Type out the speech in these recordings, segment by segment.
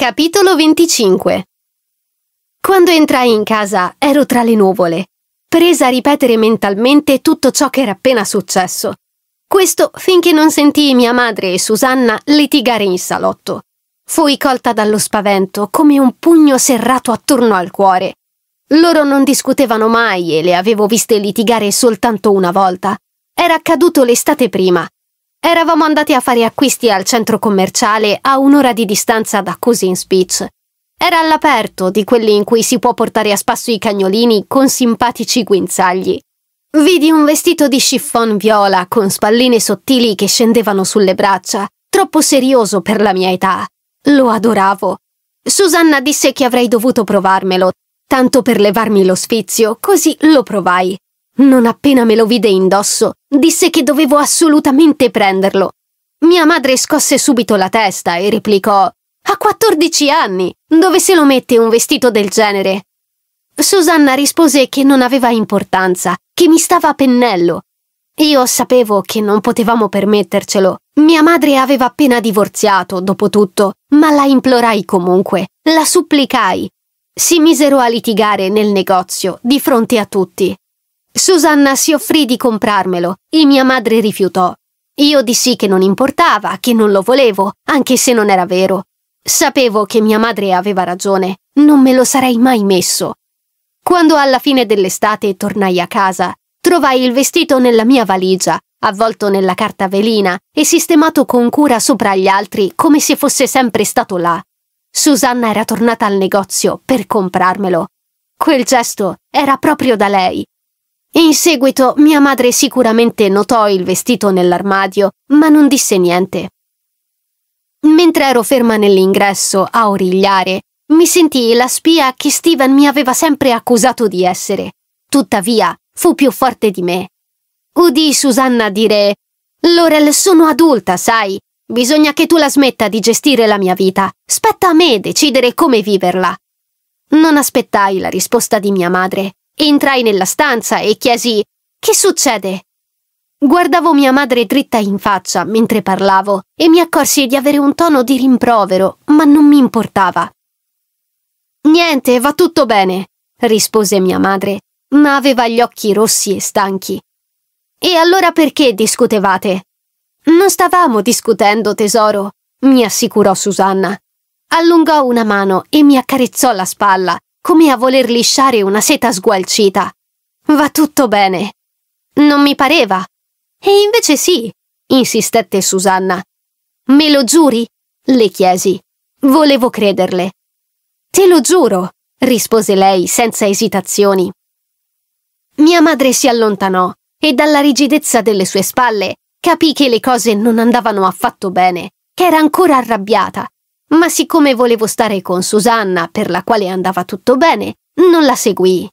Capitolo 25 Quando entrai in casa ero tra le nuvole, presa a ripetere mentalmente tutto ciò che era appena successo. Questo finché non sentii mia madre e Susanna litigare in salotto. Fui colta dallo spavento come un pugno serrato attorno al cuore. Loro non discutevano mai e le avevo viste litigare soltanto una volta. Era accaduto l'estate prima Eravamo andati a fare acquisti al centro commerciale a un'ora di distanza da Cousins Beach. Era all'aperto, di quelli in cui si può portare a spasso i cagnolini con simpatici guinzagli. Vidi un vestito di chiffon viola con spalline sottili che scendevano sulle braccia, troppo serioso per la mia età. Lo adoravo. Susanna disse che avrei dovuto provarmelo, tanto per levarmi lo sfizio, così lo provai. Non appena me lo vide indosso, disse che dovevo assolutamente prenderlo. Mia madre scosse subito la testa e replicò «A 14 anni! Dove se lo mette un vestito del genere?» Susanna rispose che non aveva importanza, che mi stava a pennello. Io sapevo che non potevamo permettercelo. Mia madre aveva appena divorziato, dopo tutto, ma la implorai comunque, la supplicai. Si misero a litigare nel negozio, di fronte a tutti. Susanna si offrì di comprarmelo e mia madre rifiutò. Io dissi che non importava, che non lo volevo, anche se non era vero. Sapevo che mia madre aveva ragione, non me lo sarei mai messo. Quando alla fine dell'estate tornai a casa, trovai il vestito nella mia valigia, avvolto nella carta velina e sistemato con cura sopra gli altri come se fosse sempre stato là. Susanna era tornata al negozio per comprarmelo. Quel gesto era proprio da lei in seguito mia madre sicuramente notò il vestito nell'armadio, ma non disse niente. Mentre ero ferma nell'ingresso a origliare, mi sentii la spia che Steven mi aveva sempre accusato di essere. Tuttavia, fu più forte di me. Udì Susanna dire Lorel, sono adulta, sai. Bisogna che tu la smetta di gestire la mia vita. Spetta a me decidere come viverla. Non aspettai la risposta di mia madre. Entrai nella stanza e chiesi Che succede? Guardavo mia madre dritta in faccia mentre parlavo e mi accorsi di avere un tono di rimprovero, ma non mi importava. Niente, va tutto bene, rispose mia madre, ma aveva gli occhi rossi e stanchi. E allora perché discutevate? Non stavamo discutendo, tesoro, mi assicurò Susanna. Allungò una mano e mi accarezzò la spalla, come a voler lisciare una seta sgualcita. Va tutto bene. Non mi pareva. E invece sì, insistette Susanna. Me lo giuri? le chiesi. Volevo crederle. Te lo giuro, rispose lei senza esitazioni. Mia madre si allontanò e dalla rigidezza delle sue spalle capì che le cose non andavano affatto bene, che era ancora arrabbiata ma siccome volevo stare con Susanna, per la quale andava tutto bene, non la seguì.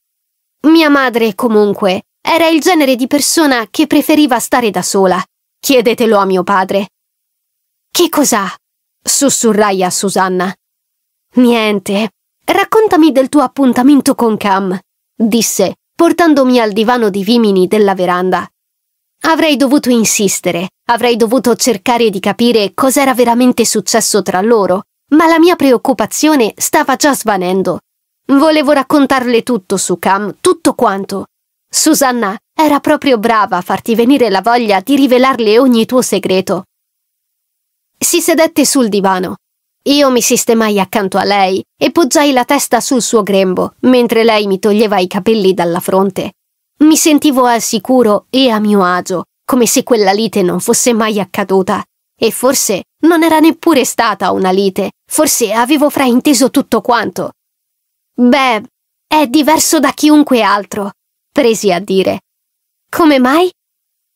Mia madre, comunque, era il genere di persona che preferiva stare da sola. Chiedetelo a mio padre. Che cos'ha? sussurrai a Susanna. Niente. Raccontami del tuo appuntamento con Cam, disse, portandomi al divano di vimini della veranda. Avrei dovuto insistere, Avrei dovuto cercare di capire cos'era veramente successo tra loro, ma la mia preoccupazione stava già svanendo. Volevo raccontarle tutto su Cam, tutto quanto. Susanna era proprio brava a farti venire la voglia di rivelarle ogni tuo segreto. Si sedette sul divano. Io mi sistemai accanto a lei e poggiai la testa sul suo grembo mentre lei mi toglieva i capelli dalla fronte. Mi sentivo al sicuro e a mio agio come se quella lite non fosse mai accaduta. E forse non era neppure stata una lite, forse avevo frainteso tutto quanto. Beh, è diverso da chiunque altro, presi a dire. Come mai?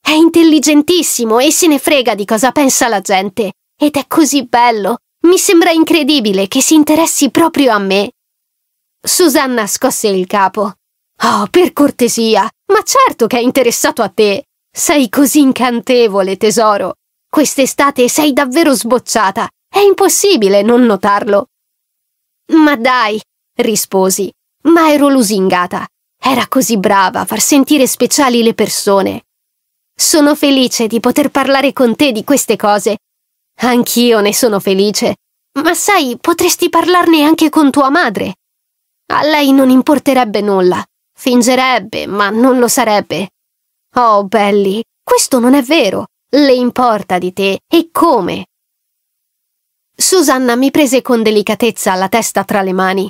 È intelligentissimo e se ne frega di cosa pensa la gente. Ed è così bello. Mi sembra incredibile che si interessi proprio a me. Susanna scosse il capo. Oh, per cortesia, ma certo che è interessato a te. Sei così incantevole, tesoro. Quest'estate sei davvero sbocciata. È impossibile non notarlo. Ma dai, risposi, ma ero lusingata. Era così brava a far sentire speciali le persone. Sono felice di poter parlare con te di queste cose. Anch'io ne sono felice. Ma sai, potresti parlarne anche con tua madre. A lei non importerebbe nulla. Fingerebbe, ma non lo sarebbe. Oh, Belli, questo non è vero. Le importa di te e come? Susanna mi prese con delicatezza la testa tra le mani.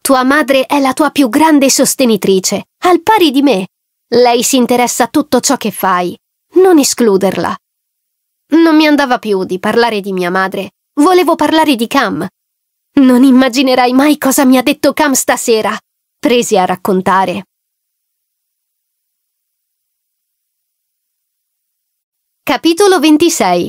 Tua madre è la tua più grande sostenitrice, al pari di me. Lei si interessa a tutto ciò che fai. Non escluderla. Non mi andava più di parlare di mia madre. Volevo parlare di Cam. Non immaginerai mai cosa mi ha detto Cam stasera, presi a raccontare. Capitolo 26